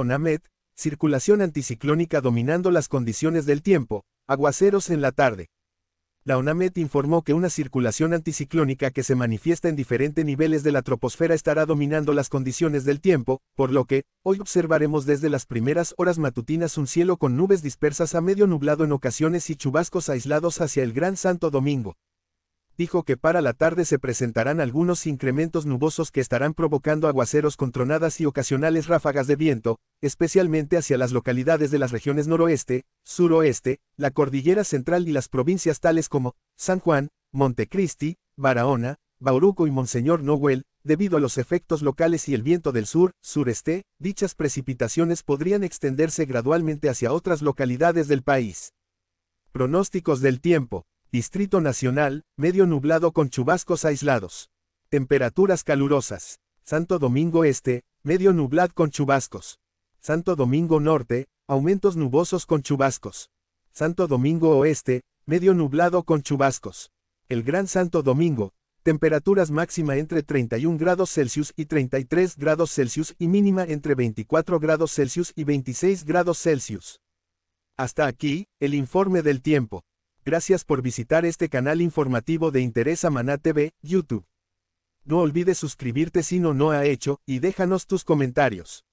Onamet, circulación anticiclónica dominando las condiciones del tiempo, aguaceros en la tarde. La Onamet informó que una circulación anticiclónica que se manifiesta en diferentes niveles de la troposfera estará dominando las condiciones del tiempo, por lo que, hoy observaremos desde las primeras horas matutinas un cielo con nubes dispersas a medio nublado en ocasiones y chubascos aislados hacia el Gran Santo Domingo dijo que para la tarde se presentarán algunos incrementos nubosos que estarán provocando aguaceros con tronadas y ocasionales ráfagas de viento, especialmente hacia las localidades de las regiones noroeste, suroeste, la cordillera central y las provincias tales como San Juan, Montecristi, Barahona, Bauruco y Monseñor Noel, debido a los efectos locales y el viento del sur, sureste, dichas precipitaciones podrían extenderse gradualmente hacia otras localidades del país. Pronósticos del tiempo. Distrito Nacional, medio nublado con chubascos aislados. Temperaturas calurosas. Santo Domingo Este, medio nublado con chubascos. Santo Domingo Norte, aumentos nubosos con chubascos. Santo Domingo Oeste, medio nublado con chubascos. El Gran Santo Domingo, temperaturas máxima entre 31 grados Celsius y 33 grados Celsius y mínima entre 24 grados Celsius y 26 grados Celsius. Hasta aquí, el informe del tiempo. Gracias por visitar este canal informativo de Interés Maná TV, YouTube. No olvides suscribirte si no no ha hecho, y déjanos tus comentarios.